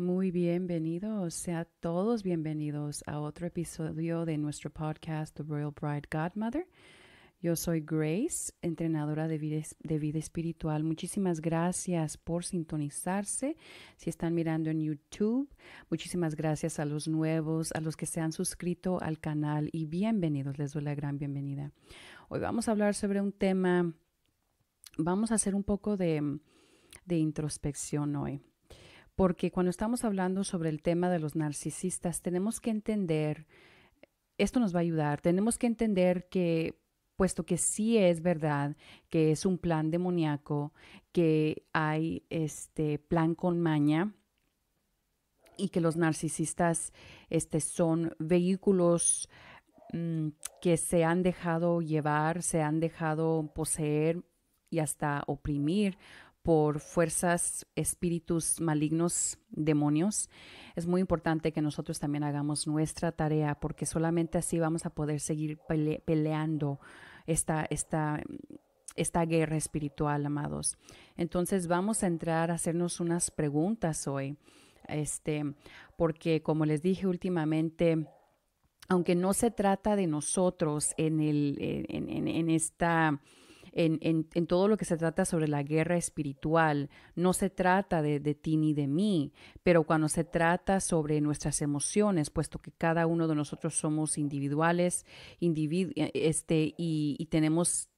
Muy bienvenidos, sean todos bienvenidos a otro episodio de nuestro podcast The Royal Bride Godmother. Yo soy Grace, entrenadora de vida, espiritual. Muchísimas gracias por sintonizarse. Si están mirando en YouTube, muchísimas gracias a los nuevos, a los que se han suscrito al canal y bienvenidos, les doy la gran bienvenida. Hoy vamos a hablar sobre un tema, vamos a hacer un poco de introspección hoy porque cuando estamos hablando sobre el tema de los narcisistas, tenemos que entender, esto nos va a ayudar, tenemos que entender que puesto que sí es verdad que es un plan demoníaco, que hay este plan con maña y que los narcisistas este, son vehículos mm, que se han dejado llevar, se han dejado poseer y hasta oprimir por fuerzas, espíritus malignos, demonios, es muy importante que nosotros también hagamos nuestra tarea porque solamente así vamos a poder seguir peleando esta, esta, esta guerra espiritual, amados. Entonces vamos a entrar a hacernos unas preguntas hoy, este, porque como les dije últimamente, aunque no se trata de nosotros en, el, en esta en, en, todo lo que se trata sobre la guerra espiritual. No se trata de, de ti ni de mí, pero cuando se trata sobre nuestras emociones, puesto que cada uno de nosotros somos individuales eh, este, y, y tenemos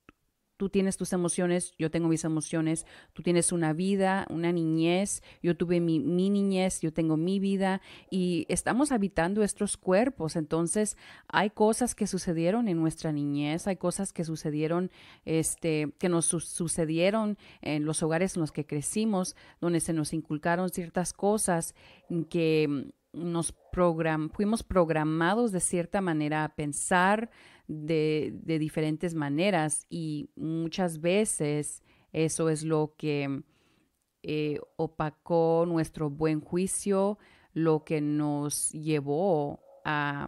tú tienes tus emociones, yo tengo mis emociones, tú tienes una vida, una niñez, yo tuve mi, niñez, yo tengo mi vida y estamos habitando estos cuerpos. Entonces, hay cosas que sucedieron en nuestra niñez, hay cosas que sucedieron, este, que nos sucedieron en los hogares en los que crecimos, donde se nos inculcaron ciertas cosas que nos fuimos programados de cierta manera a pensar de, diferentes maneras y muchas veces eso es lo que eh, opacó nuestro buen juicio, lo que nos llevó a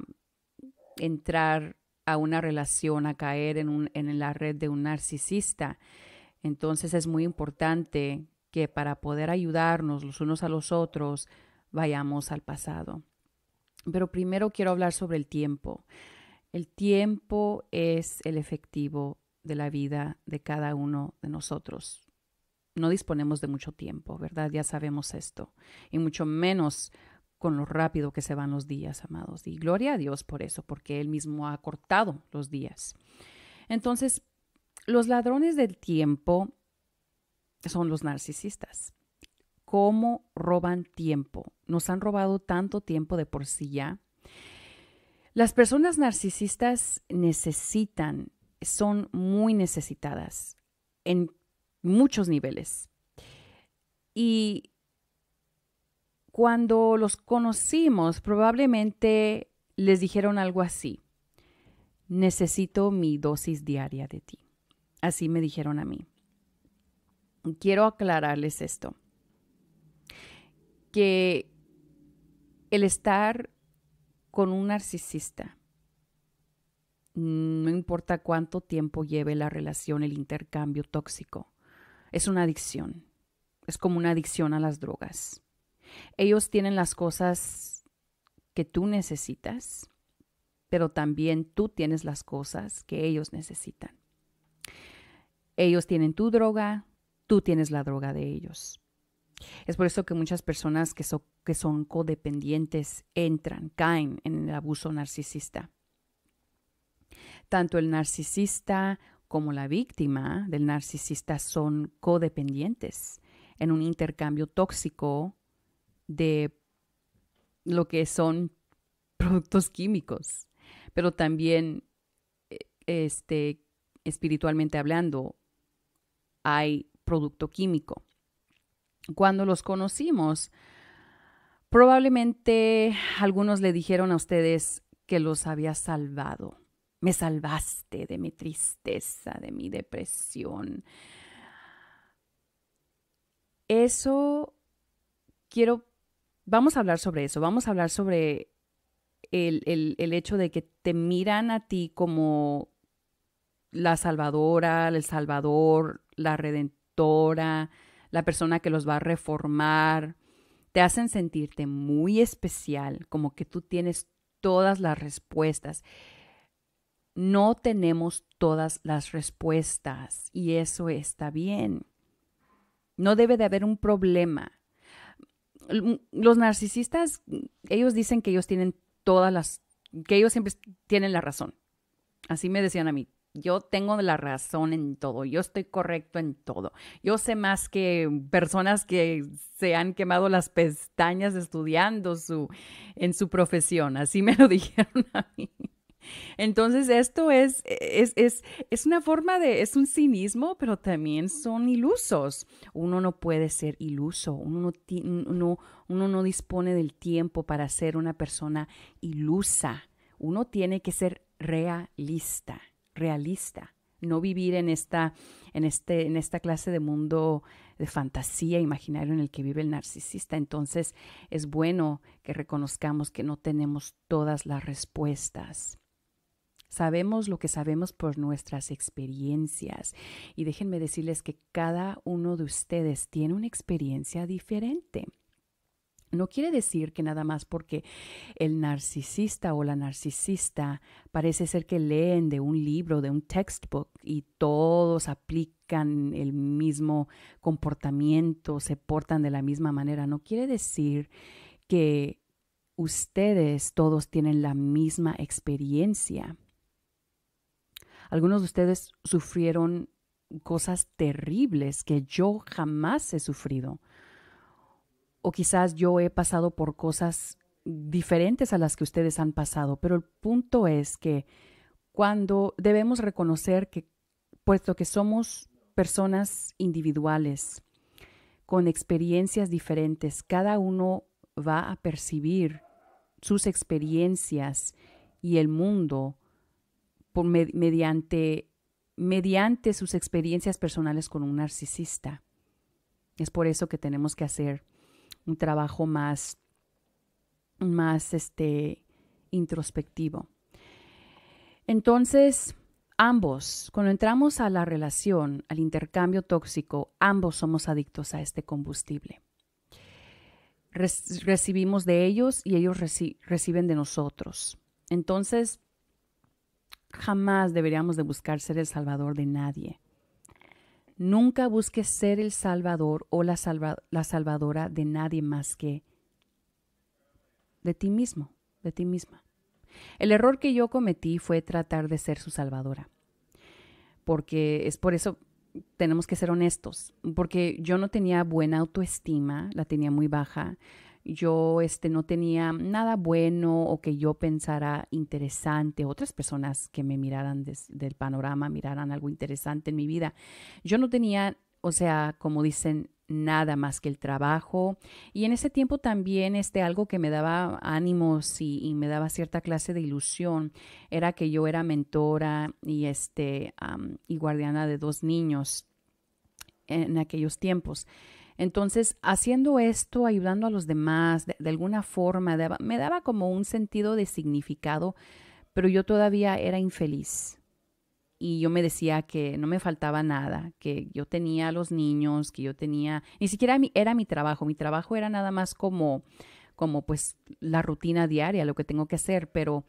entrar a una relación, a caer en, en la red de un narcisista. Entonces es muy importante que para poder ayudarnos los unos a los otros, vayamos al pasado. Pero primero quiero hablar sobre el tiempo. El tiempo es el efectivo de la vida de cada uno de nosotros. No disponemos de mucho tiempo, ¿verdad? Ya sabemos esto. Y mucho menos con lo rápido que se van los días, amados. Y gloria a Dios por eso, porque Él mismo ha cortado los días. Entonces, los ladrones del tiempo son los narcisistas cómo roban tiempo. Nos han robado tanto tiempo de por sí ya. Las personas narcisistas necesitan, son muy necesitadas en muchos niveles. Y cuando los conocimos, probablemente les dijeron algo así, necesito mi dosis diaria de ti. Así me dijeron a mí. Quiero aclararles esto que el estar con un narcisista, no importa cuánto tiempo lleve la relación, el intercambio tóxico, es una adicción. Es como una adicción a las drogas. Ellos tienen las cosas que tú necesitas, pero también tú tienes las cosas que ellos necesitan. Ellos tienen tu droga, tú tienes la droga de ellos. Es por eso que muchas personas que, son codependientes entran, caen en el abuso narcisista. Tanto el narcisista como la víctima del narcisista son codependientes en un intercambio tóxico de lo que son productos químicos, pero también e, este, espiritualmente hablando hay producto químico. Cuando los conocimos, probablemente algunos le dijeron a ustedes que los había salvado. Me salvaste de mi tristeza, de mi depresión. Eso quiero, vamos a hablar sobre eso, vamos a hablar sobre el, el, el, hecho de que te miran a ti como la salvadora, el salvador, la redentora, la persona que los va a reformar. Te hacen sentirte muy especial, como que tú tienes todas las respuestas. No tenemos todas las respuestas y eso está bien. No debe de haber un problema. Los narcisistas, ellos dicen que ellos tienen todas las, que ellos siempre tienen la razón. Así me decían a mí, yo tengo la razón en todo, yo estoy correcto en todo. Yo sé más que personas que se han quemado las pestañas estudiando en su profesión, así me lo dijeron a mí. Entonces esto es, una forma de, es un cinismo, pero también son ilusos. Uno no puede ser iluso, uno no, uno no dispone del tiempo para ser una persona ilusa, uno tiene que ser realista realista, no vivir en esta, en este, en esta clase de mundo de fantasía imaginario en el que vive el narcisista. Entonces es bueno que reconozcamos que no tenemos todas las respuestas. Sabemos lo que sabemos por nuestras experiencias. Y déjenme decirles que cada uno de ustedes tiene una experiencia diferente. No quiere decir que nada más porque el narcisista o la narcisista parece ser que leen de un libro, de un textbook y todos aplican el mismo comportamiento, se portan de la misma manera. No quiere decir que ustedes todos tienen la misma experiencia. Algunos de ustedes sufrieron cosas terribles que yo jamás he sufrido o quizás yo he pasado por cosas diferentes a las que ustedes han pasado, pero el punto es que cuando debemos reconocer que, puesto que somos personas individuales, con experiencias diferentes, cada uno va a percibir sus experiencias y el mundo mediante, mediante sus experiencias personales con un narcisista. Es por eso que tenemos que hacer un trabajo más, más este, introspectivo. Entonces, ambos, cuando entramos a la relación, al intercambio tóxico, ambos somos adictos a este combustible. recibimos de ellos y ellos reciben de nosotros. Entonces, jamás deberíamos de buscar ser el salvador de nadie. Nunca busques ser el salvador o la, salvadora de nadie más que de ti mismo, de ti misma. El error que yo cometí fue tratar de ser su salvadora. Porque es por eso tenemos que ser honestos, porque yo no tenía buena autoestima, la tenía muy baja, yo este, no tenía nada bueno o que yo pensara interesante, otras personas que me miraran desde el panorama miraran algo interesante en mi vida. Yo no tenía, o sea, como dicen, nada más que el trabajo. Y en ese tiempo también este, algo que me daba ánimos y, me daba cierta clase de ilusión era que yo era mentora y, este, y guardiana de dos niños en aquellos tiempos. Entonces, haciendo esto, ayudando a los demás, de, alguna forma, me daba como un sentido de significado, pero yo todavía era infeliz. Y yo me decía que no me faltaba nada, que yo tenía a los niños, que yo tenía, ni siquiera era mi trabajo, mi trabajo era nada más como, como pues la rutina diaria, lo que tengo que hacer, pero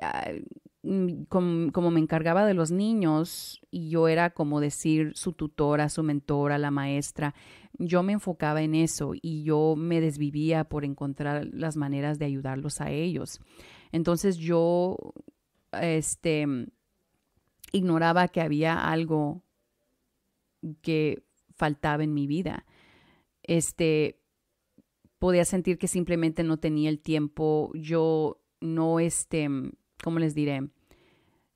eh, mm, como, como, me encargaba de los niños y yo era como decir su tutora, su mentora, la maestra, yo me enfocaba en eso y yo me desvivía por encontrar las maneras de ayudarlos a ellos. Entonces yo este ignoraba que había algo que faltaba en mi vida. Este podía sentir que simplemente no tenía el tiempo, yo no este, ¿cómo les diré?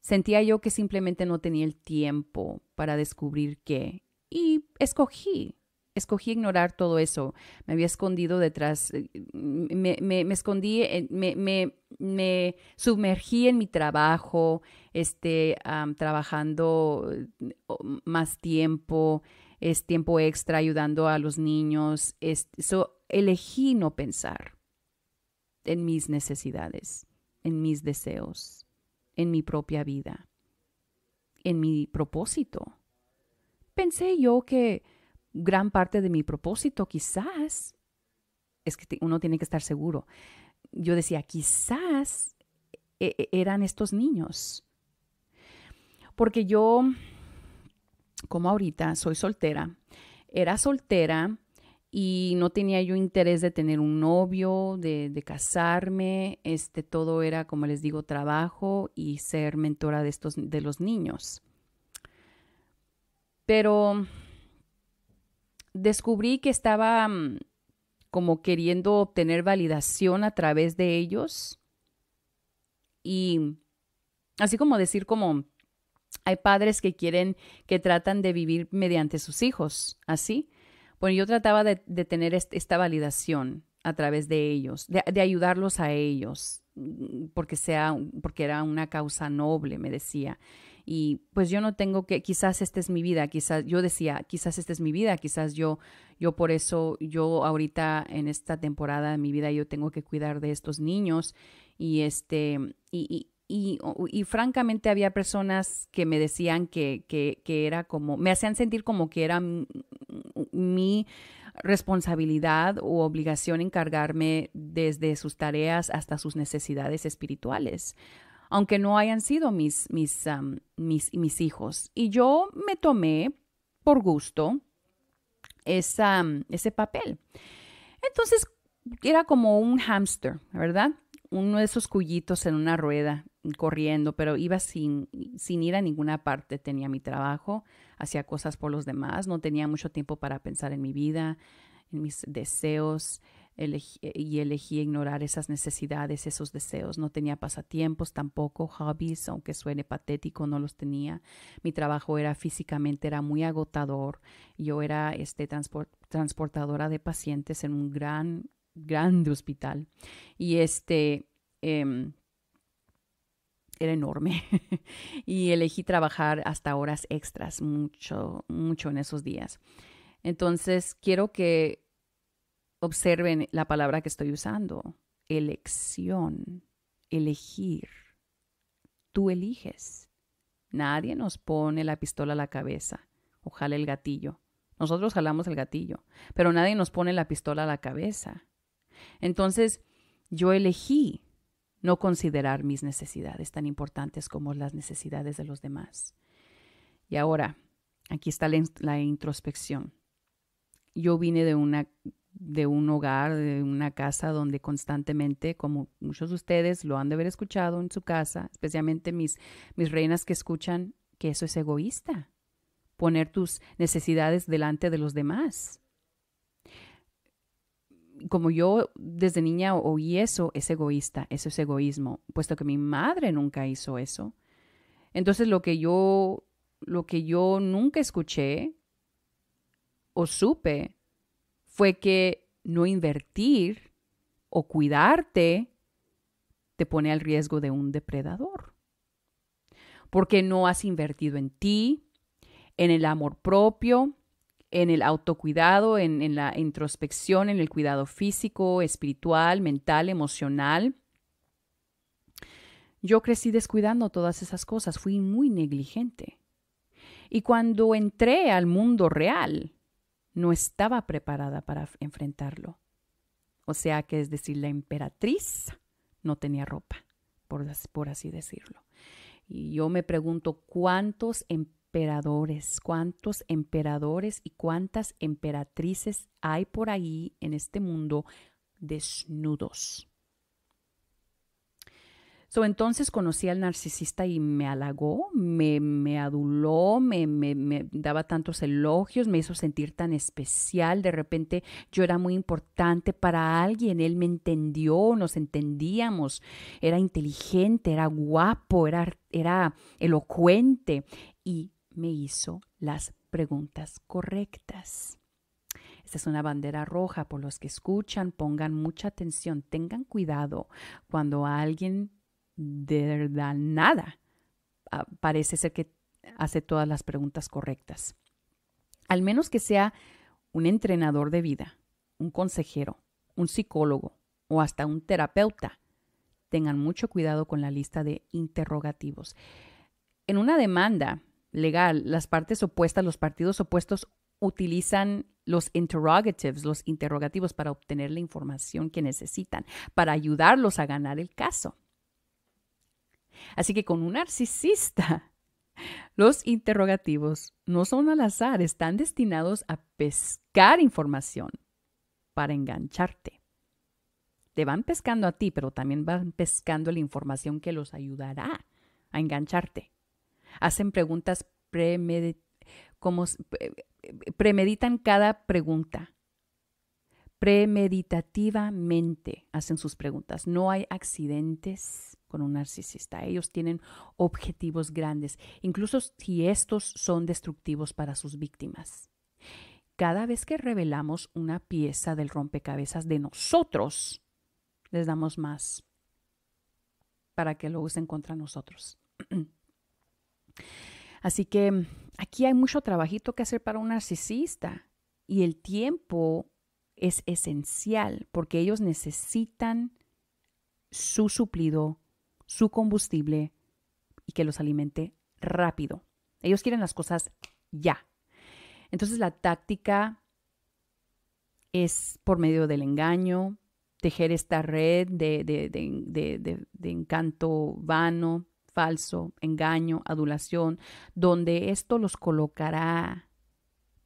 Sentía yo que simplemente no tenía el tiempo para descubrir qué y escogí escogí ignorar todo eso. Me había escondido detrás, eh, me, me, escondí, me, me, sumergí en mi trabajo, este, trabajando eh, más tiempo, es tiempo extra ayudando a los niños. elegí no pensar en mis necesidades, en mis deseos, en mi propia vida, en mi propósito. Pensé yo que gran parte de mi propósito, quizás, es que uno tiene que estar seguro. Yo decía, quizás e, e, eran estos niños. Porque yo, como ahorita, soy soltera. Era soltera y no tenía yo interés de tener un novio, de, de, casarme, este, todo era, como les digo, trabajo y ser mentora de, estos, de los niños. Pero descubrí que estaba mm, como queriendo obtener validación a través de ellos. Y mm, así como decir como hay padres que quieren, que tratan de vivir mediante sus hijos, así. Bueno, yo trataba de, tener esta validación a través de ellos, de, de, ayudarlos a ellos, mm, porque, sea, porque era una causa noble, me decía y pues yo no tengo que, quizás esta es mi vida, quizás yo decía, quizás esta es mi vida, quizás yo, yo por eso, yo ahorita en esta temporada de mi vida yo tengo que cuidar de estos niños y este, y, y, y, francamente había personas que me decían que, que, que, era como, me hacían sentir como que era mi responsabilidad o obligación encargarme desde sus tareas hasta sus necesidades espirituales aunque no hayan sido mis, mis, mis, mis hijos. Y yo me tomé por gusto esa, ese papel. Entonces era como un hámster, ¿verdad? Uno de esos cuyitos en una rueda corriendo, pero iba sin, sin ir a ninguna parte. Tenía mi trabajo, hacía cosas por los demás, no tenía mucho tiempo para pensar en mi vida, en mis deseos. Eh, y elegí ignorar esas necesidades, esos deseos. No tenía pasatiempos tampoco, hobbies, aunque suene patético, no los tenía. Mi trabajo era físicamente, era muy agotador. Yo era este, transportadora de pacientes en un gran, grande hospital. Y este... Em, era enorme y elegí trabajar hasta horas extras, mucho, mucho en esos días. Entonces, quiero que Observen la palabra que estoy usando, elección, elegir. Tú eliges. Nadie nos pone la pistola a la cabeza o el gatillo. Nosotros jalamos el gatillo, pero nadie nos pone la pistola a la cabeza. Entonces, yo elegí no considerar mis necesidades tan importantes como las necesidades de los demás. Y ahora, aquí está la, la introspección. Yo vine de una de un hogar, de una casa donde constantemente, como muchos de ustedes lo han de haber escuchado en su casa, especialmente mis, mis reinas que escuchan, que eso es egoísta, poner tus necesidades delante de los demás. Como yo desde niña oí eso, es egoísta, eso es egoísmo, puesto que mi madre nunca hizo eso. Entonces lo que yo, lo que yo nunca escuché o supe fue que no invertir o cuidarte te pone al riesgo de un depredador. Porque no has invertido en ti, en el amor propio, en el autocuidado, en, en la introspección, en el cuidado físico, espiritual, mental, emocional. Yo crecí descuidando todas esas cosas, fui muy negligente. Y cuando entré al mundo real, no estaba preparada para enfrentarlo. O sea que es decir, la emperatriz no tenía ropa, por, así decirlo. Y yo me pregunto cuántos emperadores, cuántos emperadores y cuántas emperatrices hay por ahí en este mundo desnudos So, entonces conocí al narcisista y me halagó, me, me aduló, me, me, me daba tantos elogios, me hizo sentir tan especial. De repente yo era muy importante para alguien, él me entendió, nos entendíamos, era inteligente, era guapo, era, era elocuente y me hizo las preguntas correctas. Esta es una bandera roja por los que escuchan, pongan mucha atención, tengan cuidado cuando alguien de verdad nada. Ah, parece ser que hace todas las preguntas correctas. Al menos que sea un entrenador de vida, un consejero, un psicólogo o hasta un terapeuta, tengan mucho cuidado con la lista de interrogativos. En una demanda legal, las partes opuestas, los partidos opuestos utilizan los interrogatives, los interrogativos para obtener la información que necesitan, para ayudarlos a ganar el caso. Así que con un narcisista, los interrogativos no son al azar, están destinados a pescar información para engancharte. Te van pescando a ti, pero también van pescando la información que los ayudará a engancharte. Hacen preguntas premeditadas eh, eh, premeditan cada pregunta premeditativamente hacen sus preguntas. No hay accidentes con un narcisista. Ellos tienen objetivos grandes, incluso si estos son destructivos para sus víctimas. Cada vez que revelamos una pieza del rompecabezas de nosotros, les damos más para que lo usen contra nosotros. Así que aquí hay mucho trabajito que hacer para un narcisista y el tiempo es esencial porque ellos necesitan su suplido, su combustible y que los alimente rápido. Ellos quieren las cosas ya. Entonces la táctica es por medio del engaño, tejer esta red de, encanto vano, falso, engaño, adulación, donde esto los colocará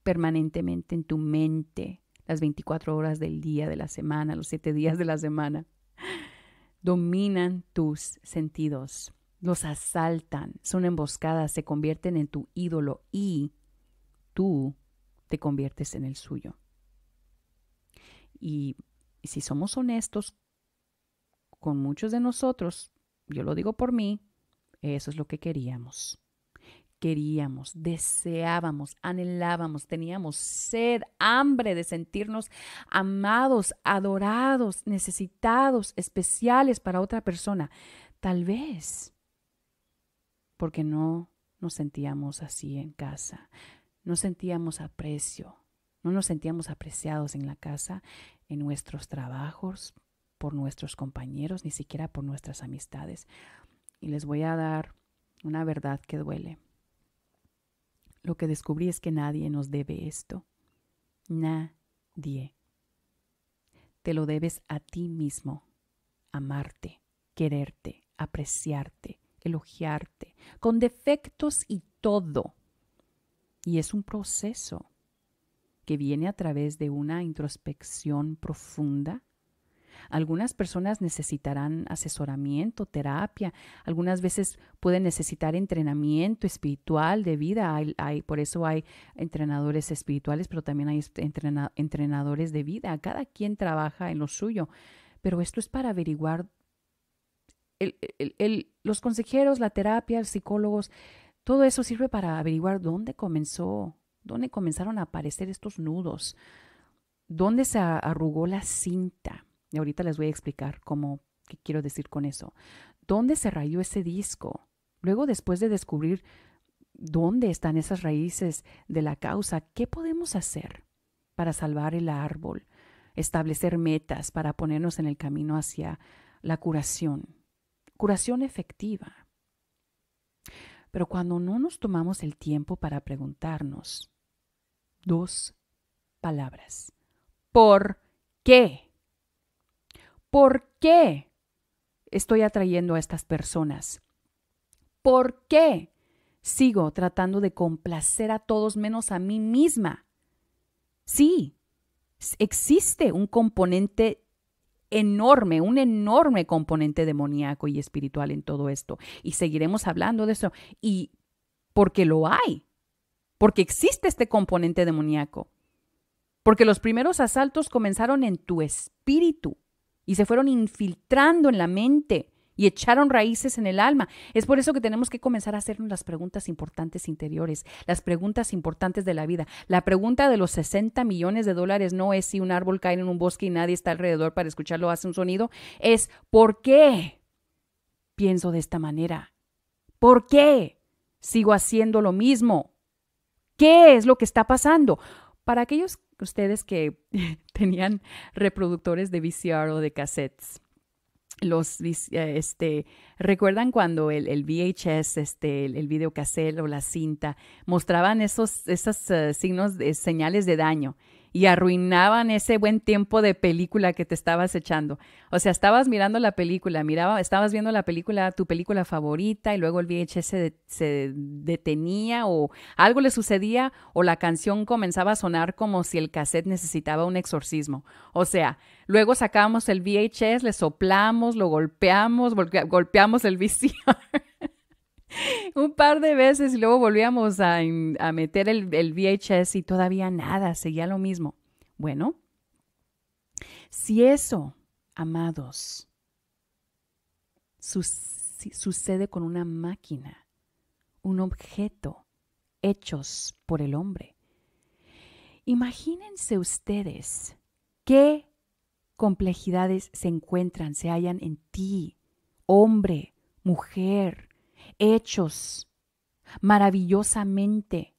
permanentemente en tu mente, las 24 horas del día, de la semana, los 7 días de la semana. Dominan tus sentidos, los asaltan, son emboscadas, se convierten en tu ídolo y tú te conviertes en el suyo. Y si somos honestos con muchos de nosotros, yo lo digo por mí, eso es lo que queríamos queríamos, deseábamos, anhelábamos, teníamos sed, hambre de sentirnos amados, adorados, necesitados, especiales para otra persona. Tal vez porque no nos sentíamos así en casa, no sentíamos aprecio, no nos sentíamos apreciados en la casa, en nuestros trabajos, por nuestros compañeros, ni siquiera por nuestras amistades. Y les voy a dar una verdad que duele lo que descubrí es que nadie nos debe esto. Nadie. Te lo debes a ti mismo. Amarte, quererte, apreciarte, elogiarte, con defectos y todo. Y es un proceso que viene a través de una introspección profunda algunas personas necesitarán asesoramiento, terapia, algunas veces pueden necesitar entrenamiento espiritual de vida, hay, por eso hay entrenadores espirituales, pero también hay entrenadores de vida, cada quien trabaja en lo suyo, pero esto es para averiguar los consejeros, la terapia, los psicólogos, todo eso sirve para averiguar dónde comenzó, dónde comenzaron a aparecer estos nudos, dónde se arrugó la cinta. Y ahorita les voy a explicar cómo, qué quiero decir con eso. ¿Dónde se rayó ese disco? Luego, después de descubrir dónde están esas raíces de la causa, ¿qué podemos hacer para salvar el árbol? Establecer metas para ponernos en el camino hacia la curación, curación efectiva. Pero cuando no nos tomamos el tiempo para preguntarnos, dos palabras, ¿por qué? ¿Por qué estoy atrayendo a estas personas? ¿Por qué sigo tratando de complacer a todos menos a mí misma? Sí, existe un componente enorme, un enorme componente demoníaco y espiritual en todo esto. Y seguiremos hablando de eso. Y porque lo hay, porque existe este componente demoníaco, porque los primeros asaltos comenzaron en tu espíritu y se fueron infiltrando en la mente y echaron raíces en el alma. Es por eso que tenemos que comenzar a hacernos las preguntas importantes interiores, las preguntas importantes de la vida. La pregunta de los 60 millones de dólares no es si un árbol cae en un bosque y nadie está alrededor para escucharlo, hace un sonido, es ¿por qué pienso de esta manera? ¿Por qué sigo haciendo lo mismo? ¿Qué es lo que está pasando? Para aquellos ustedes que tenían reproductores de VCR o de cassettes. Los, eh, este, ¿recuerdan cuando el, VHS, este, el, videocassette o la cinta mostraban esos, eh, signos, de, señales de daño? y arruinaban ese buen tiempo de película que te estabas echando. O sea, estabas mirando la película, miraba, estabas viendo la película, tu película favorita, y luego el VHS se, detenía o algo le sucedía o la canción comenzaba a sonar como si el cassette necesitaba un exorcismo. O sea, luego sacábamos el VHS, le soplamos, lo golpeamos, golpeamos el VCR. un par de veces y luego volvíamos a, meter el, VHS y todavía nada, seguía lo mismo. Bueno, si eso, amados, sucede con una máquina, un objeto, hechos por el hombre. Imagínense ustedes qué complejidades se encuentran, se hallan en ti, hombre, mujer, hechos maravillosamente,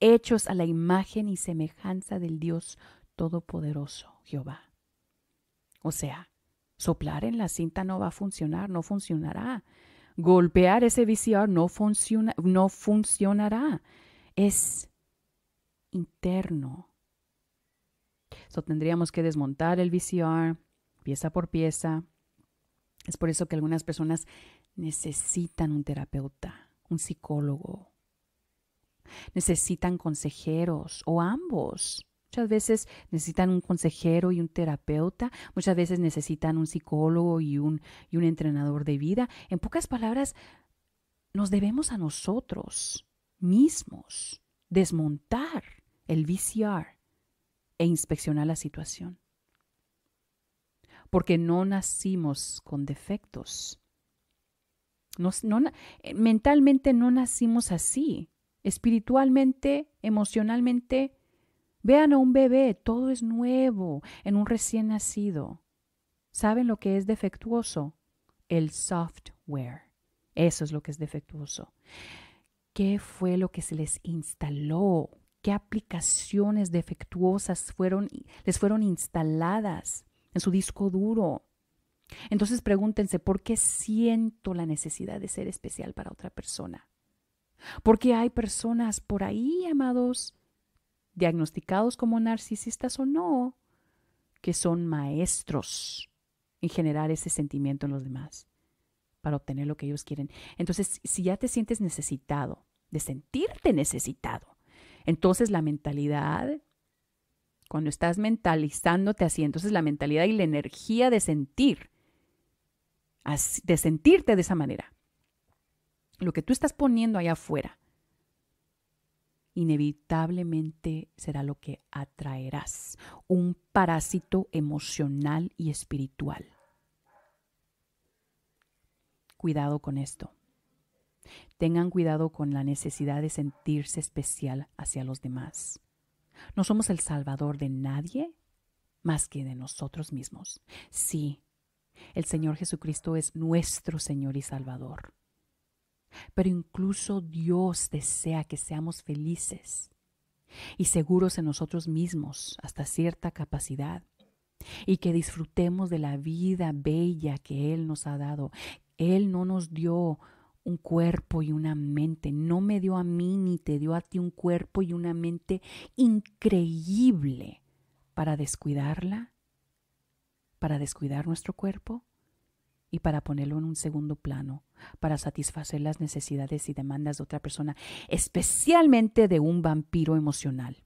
hechos a la imagen y semejanza del Dios Todopoderoso, Jehová. O sea, soplar en la cinta no va a funcionar, no funcionará. Golpear ese VCR no, funciona, no funcionará. Es interno. So, tendríamos que desmontar el VCR pieza por pieza, es por eso que algunas personas necesitan un terapeuta, un psicólogo, necesitan consejeros o ambos. Muchas veces necesitan un consejero y un terapeuta, muchas veces necesitan un psicólogo y un, y un entrenador de vida. En pocas palabras, nos debemos a nosotros mismos desmontar el VCR e inspeccionar la situación porque no nacimos con defectos. Eh, mentalmente no nacimos así. Espiritualmente, emocionalmente, vean a un bebé, todo es nuevo en un recién nacido. ¿Saben lo que es defectuoso? El software. Eso es lo que es defectuoso. ¿Qué fue lo que se les instaló? ¿Qué aplicaciones defectuosas fueron, les fueron instaladas? en su disco duro. Entonces pregúntense, ¿por qué siento la necesidad de ser especial para otra persona? Porque hay personas por ahí, amados, diagnosticados como narcisistas o no, que son maestros en generar ese sentimiento en los demás para obtener lo que ellos quieren. Entonces, si ya te sientes necesitado, de sentirte necesitado, entonces la mentalidad cuando estás mentalizándote así, entonces la mentalidad y la energía de sentir, de sentirte de esa manera, lo que tú estás poniendo allá afuera, inevitablemente será lo que atraerás, un parásito emocional y espiritual. Cuidado con esto. Tengan cuidado con la necesidad de sentirse especial hacia los demás. No somos el salvador de nadie más que de nosotros mismos. Sí, el Señor Jesucristo es nuestro Señor y Salvador. Pero incluso Dios desea que seamos felices y seguros en nosotros mismos hasta cierta capacidad y que disfrutemos de la vida bella que Él nos ha dado. Él no nos dio un cuerpo y una mente. No me dio a mí ni te dio a ti un cuerpo y una mente increíble para descuidarla, para descuidar nuestro cuerpo y para ponerlo en un segundo plano, para satisfacer las necesidades y demandas de otra persona, especialmente de un vampiro emocional.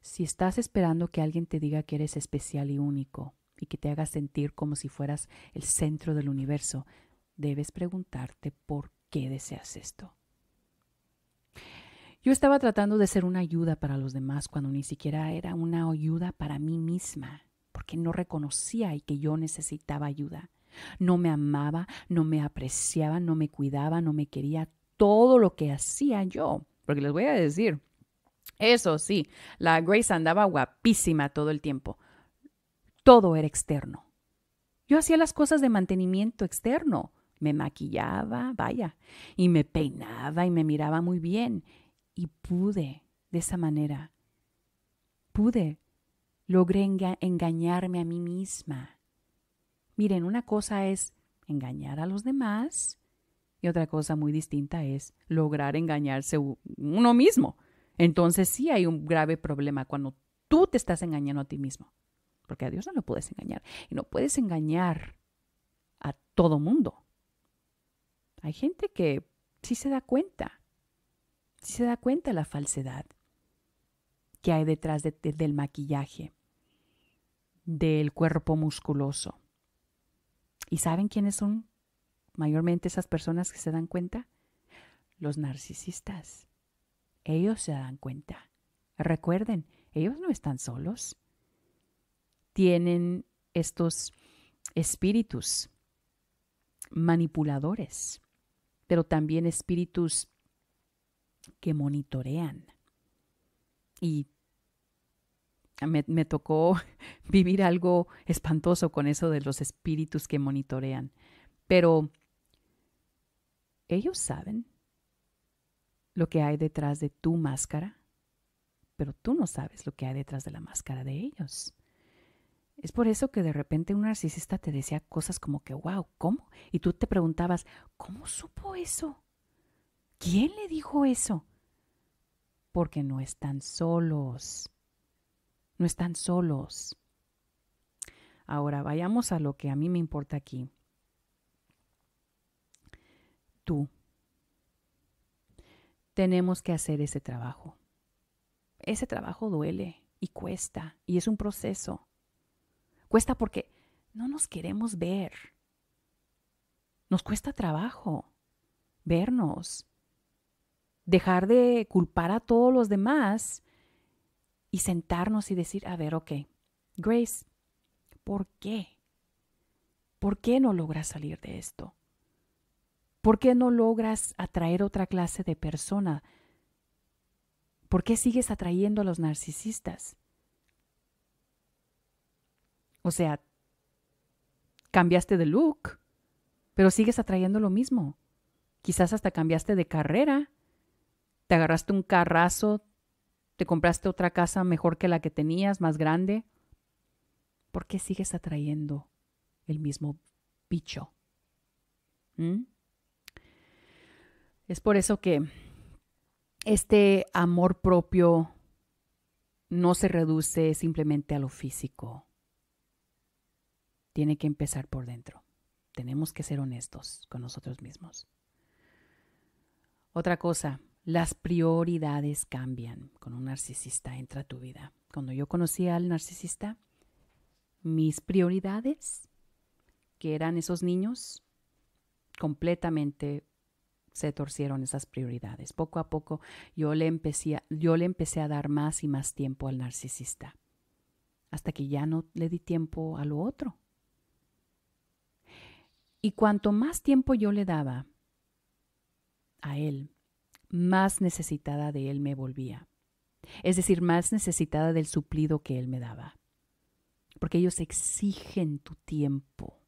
Si estás esperando que alguien te diga que eres especial y único y que te haga sentir como si fueras el centro del universo, debes preguntarte por qué deseas esto. Yo estaba tratando de ser una ayuda para los demás cuando ni siquiera era una ayuda para mí misma, porque no reconocía y que yo necesitaba ayuda. No me amaba, no me apreciaba, no me cuidaba, no me quería todo lo que hacía yo. Porque les voy a decir, eso sí, la Grace andaba guapísima todo el tiempo. Todo era externo. Yo hacía las cosas de mantenimiento externo. Me maquillaba, vaya, y me peinaba y me miraba muy bien. Y pude, de esa manera, pude, logré engañarme a mí misma. Miren, una cosa es engañar a los demás y otra cosa muy distinta es lograr engañarse uno mismo. Entonces sí hay un grave problema cuando tú te estás engañando a ti mismo, porque a Dios no lo puedes engañar y no puedes engañar a todo mundo. Hay gente que sí se da cuenta, sí se da cuenta la falsedad que hay detrás del maquillaje, del cuerpo musculoso. ¿Y saben quiénes son mayormente esas personas que se dan cuenta? Los narcisistas. Ellos se dan cuenta. Recuerden, ellos no están solos. Tienen estos espíritus manipuladores pero también espíritus que monitorean. Y me, me, tocó vivir algo espantoso con eso de los espíritus que monitorean. Pero ellos saben lo que hay detrás de tu máscara, pero tú no sabes lo que hay detrás de la máscara de ellos. Es por eso que de repente un narcisista te decía cosas como que, wow, ¿cómo? Y tú te preguntabas, ¿cómo supo eso? ¿Quién le dijo eso? Porque no están solos. No están solos. Ahora vayamos a lo que a mí me importa aquí. Tú. Tenemos que hacer ese trabajo. Ese trabajo duele y cuesta y es un proceso. Cuesta porque no nos queremos ver. Nos cuesta trabajo vernos, dejar de culpar a todos los demás y sentarnos y decir, a ver, ok, Grace, ¿por qué? ¿Por qué no logras salir de esto? ¿Por qué no logras atraer otra clase de persona? ¿Por qué sigues atrayendo a los narcisistas? O sea, cambiaste de look, pero sigues atrayendo lo mismo. Quizás hasta cambiaste de carrera, te agarraste un carrazo, te compraste otra casa mejor que la que tenías, más grande. ¿Por qué sigues atrayendo el mismo bicho? ¿Mm? Es por eso que este amor propio no se reduce simplemente a lo físico tiene que empezar por dentro. Tenemos que ser honestos con nosotros mismos. Otra cosa, las prioridades cambian con un narcisista entra a tu vida. Cuando yo conocí al narcisista, mis prioridades, que eran esos niños, completamente se torcieron esas prioridades. Poco a poco yo le empecé, yo le empecé a dar más y más tiempo al narcisista, hasta que ya no le di tiempo a lo otro. Y cuanto más tiempo yo le daba a él, más necesitada de él me volvía. Es decir, más necesitada del suplido que él me daba. Porque ellos exigen tu tiempo.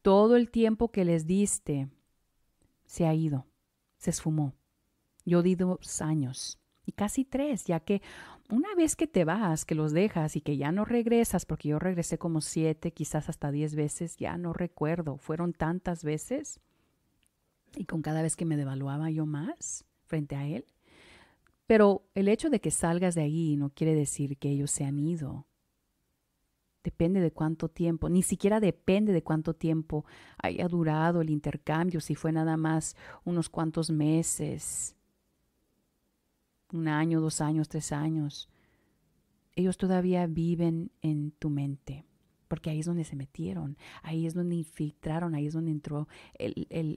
Todo el tiempo que les diste se ha ido, se esfumó. Yo di dos años y casi tres, ya que una vez que te vas, que los dejas y que ya no regresas, porque yo regresé como siete, quizás hasta diez veces, ya no recuerdo, fueron tantas veces, y con cada vez que me devaluaba yo más frente a él. Pero el hecho de que salgas de ahí no quiere decir que ellos se han ido. Depende de cuánto tiempo, ni siquiera depende de cuánto tiempo haya durado el intercambio, si fue nada más unos cuantos meses un año, dos años, tres años, ellos todavía viven en tu mente, porque ahí es donde se metieron, ahí es donde infiltraron, ahí es donde entró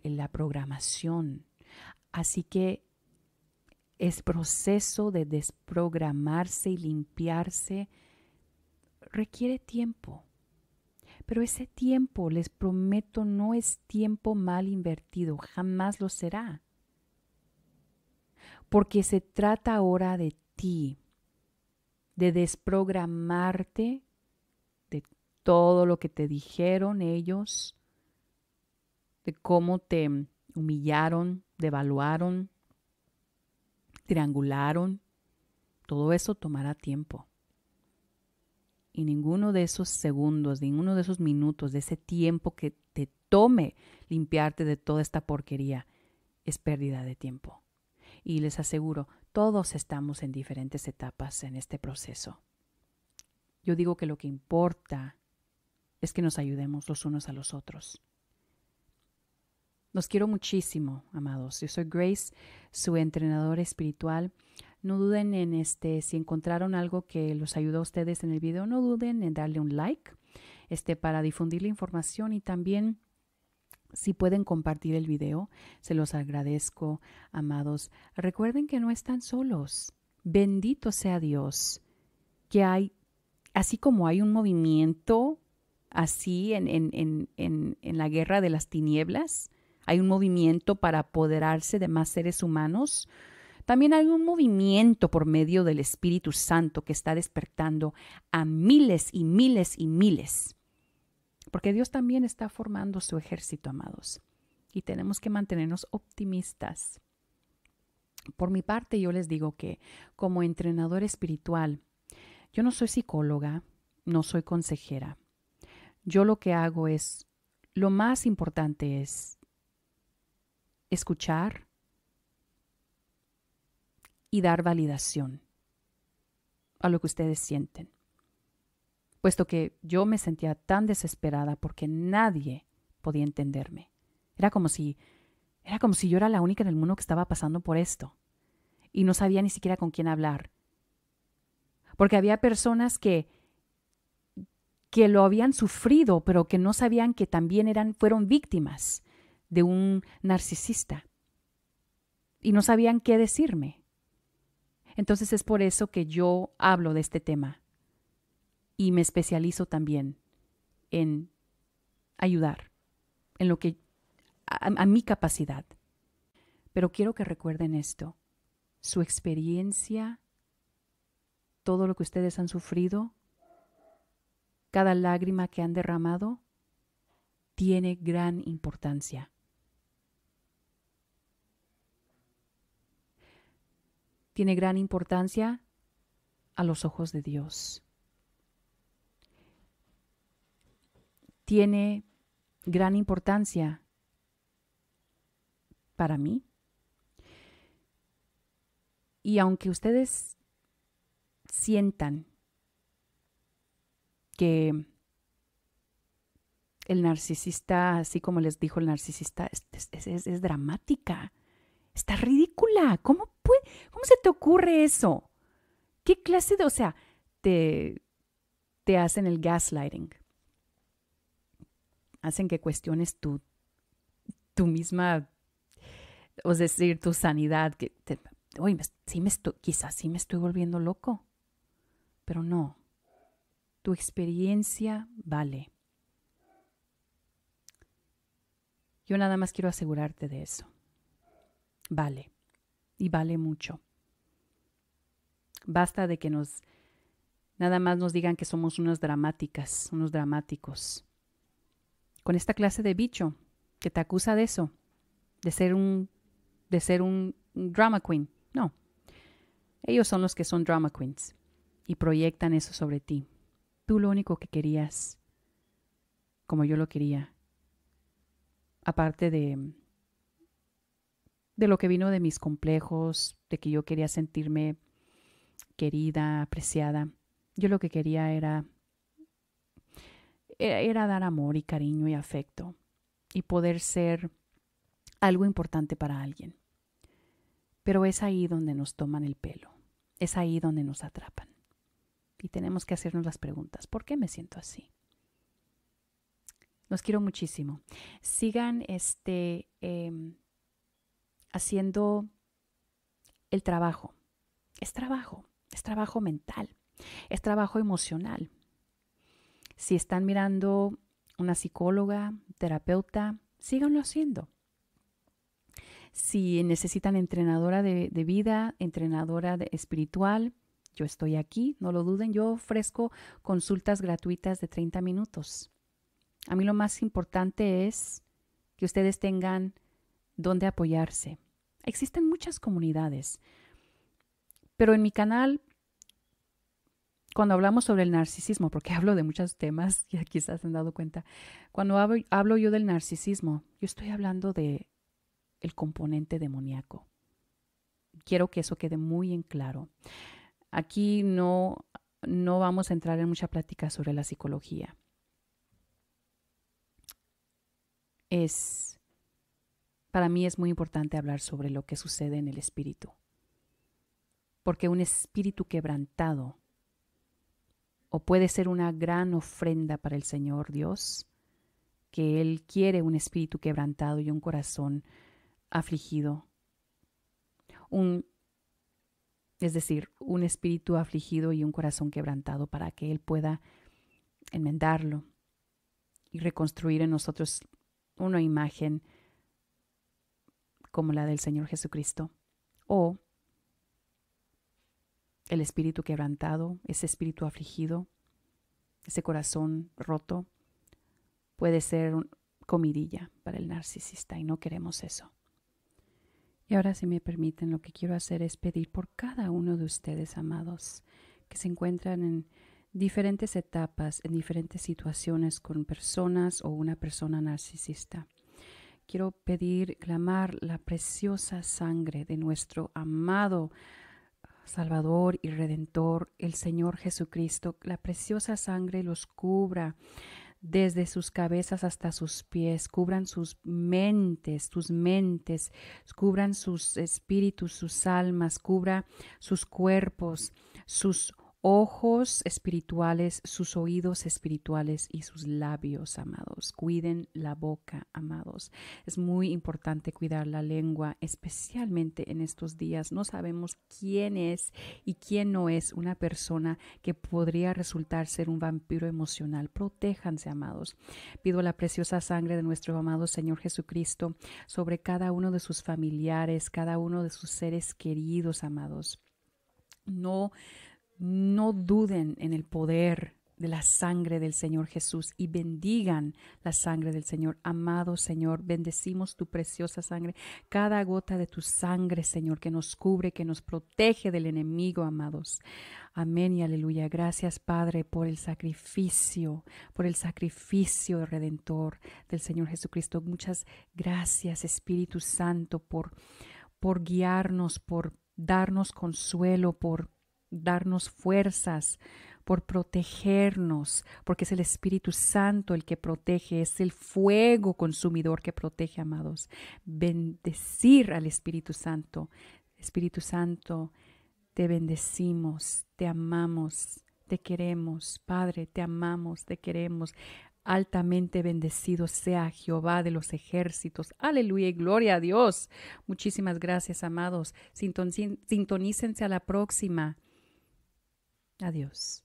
la programación. Así que es proceso de desprogramarse y limpiarse requiere tiempo. Pero ese tiempo, les prometo, no es tiempo mal invertido, jamás lo será porque se trata ahora de ti, de desprogramarte de todo lo que te dijeron ellos, de cómo te humillaron, devaluaron, triangularon. Todo eso tomará tiempo. Y ninguno de esos segundos, ninguno de esos minutos, de ese tiempo que te tome limpiarte de toda esta porquería, es pérdida de tiempo y les aseguro, todos estamos en diferentes etapas en este proceso. Yo digo que lo que importa es que nos ayudemos los unos a los otros. Los quiero muchísimo, amados. Yo soy Grace, su entrenadora espiritual. No duden en este, si encontraron algo que los ayudó a ustedes en el video, no duden en darle un like este, para difundir la información y también si pueden compartir el video, se los agradezco, amados. Recuerden que no están solos. Bendito sea Dios, que hay, así como hay un movimiento así en, la guerra de las tinieblas, hay un movimiento para apoderarse de más seres humanos, también hay un movimiento por medio del Espíritu Santo que está despertando a miles y miles y miles porque Dios también está formando su ejército, amados. Y tenemos que mantenernos optimistas. Por mi parte, yo les digo que como entrenador espiritual, yo no soy psicóloga, no soy consejera. Yo lo que hago es, lo más importante es escuchar y dar validación a lo que ustedes sienten puesto que yo me sentía tan desesperada porque nadie podía entenderme. Era como si era como si yo era la única en el mundo que estaba pasando por esto y no sabía ni siquiera con quién hablar. Porque había personas que que lo habían sufrido, pero que no sabían que también eran fueron víctimas de un narcisista. Y no sabían qué decirme. Entonces es por eso que yo hablo de este tema, y me especializo también en ayudar, en lo que a, mi capacidad. Pero quiero que recuerden esto, su experiencia, todo lo que ustedes han sufrido, cada lágrima que han derramado, tiene gran importancia. Tiene gran importancia a los ojos de Dios. tiene gran importancia para mí. Y aunque ustedes sientan que el narcisista, así como les dijo el narcisista, es, dramática, está ridícula. ¿Cómo, ¿Cómo se te ocurre eso? ¿Qué clase de, o sea, te, te hacen el gaslighting? hacen que cuestiones tu, tu misma, o decir, tu sanidad. Que quizás sí me estoy volviendo loco, pero no. Tu experiencia vale. Yo nada más quiero asegurarte de eso. Vale. Y vale mucho. Basta de que nos, nada más nos digan que somos unas dramáticas, unos dramáticos con esta clase de bicho que te acusa de eso, de ser un, de ser un drama queen. No, ellos son los que son drama queens y proyectan eso sobre ti. Tú lo único que querías, como yo lo quería, aparte de de lo que vino de mis complejos, de que yo quería sentirme querida, apreciada. Yo lo que quería era era dar amor y cariño y afecto y poder ser algo importante para alguien. Pero es ahí donde nos toman el pelo, es ahí donde nos atrapan. Y tenemos que hacernos las preguntas, ¿por qué me siento así? Los quiero muchísimo. Sigan este, em, haciendo el trabajo. Es trabajo, es trabajo mental, es trabajo emocional, si están mirando una psicóloga, terapeuta, síganlo haciendo. Si necesitan entrenadora de, vida, entrenadora espiritual, yo estoy aquí, no lo duden, yo ofrezco consultas gratuitas de 30 minutos. A mí lo más importante es que ustedes tengan dónde apoyarse. Existen muchas comunidades, pero en mi canal cuando hablamos sobre el narcisismo, porque hablo de muchos temas, ya quizás han dado cuenta, cuando hablo, yo del narcisismo, yo estoy hablando de el componente demoníaco. Quiero que eso quede muy en claro. Aquí no, no vamos a entrar en mucha plática sobre la psicología. Es, para mí es muy importante hablar sobre lo que sucede en el espíritu, porque un espíritu quebrantado o puede ser una gran ofrenda para el Señor Dios, que Él quiere un espíritu quebrantado y un corazón afligido. Un, es decir, un espíritu afligido y un corazón quebrantado para que Él pueda enmendarlo y reconstruir en nosotros una imagen como la del Señor Jesucristo o el espíritu quebrantado, ese espíritu afligido, ese corazón roto, puede ser comidilla para el narcisista y no queremos eso. Y ahora, si me permiten, lo que quiero hacer es pedir por cada uno de ustedes, amados, que se encuentran en diferentes etapas, en diferentes situaciones con personas o una persona narcisista. Quiero pedir, clamar la preciosa sangre de nuestro amado Salvador y Redentor, el Señor Jesucristo, la preciosa sangre los cubra desde sus cabezas hasta sus pies, cubran sus mentes, sus mentes, cubran sus espíritus, sus almas, cubra sus cuerpos, sus ojos espirituales, sus oídos espirituales y sus labios, amados. Cuiden la boca, amados. Es muy importante cuidar la lengua, especialmente en estos días. No sabemos quién es y quién no es una persona que podría resultar ser un vampiro emocional. Protéjanse, amados. Pido la preciosa sangre de nuestro amado Señor Jesucristo sobre cada uno de sus familiares, cada uno de sus seres queridos, amados. No no duden en el poder de la sangre del Señor Jesús y bendigan la sangre del Señor. Amado Señor, bendecimos tu preciosa sangre, cada gota de tu sangre, Señor, que nos cubre, que nos protege del enemigo, amados. Amén y aleluya. Gracias, Padre, por el sacrificio, por el sacrificio redentor del Señor Jesucristo. Muchas gracias, Espíritu Santo, por, por guiarnos, por darnos consuelo, por darnos fuerzas, por protegernos, porque es el Espíritu Santo el que protege, es el fuego consumidor que protege, amados. Bendecir al Espíritu Santo. Espíritu Santo, te bendecimos, te amamos, te queremos, Padre, te amamos, te queremos. Altamente bendecido sea Jehová de los ejércitos. Aleluya y gloria a Dios. Muchísimas gracias, amados. Sintonícense a la próxima. Adiós.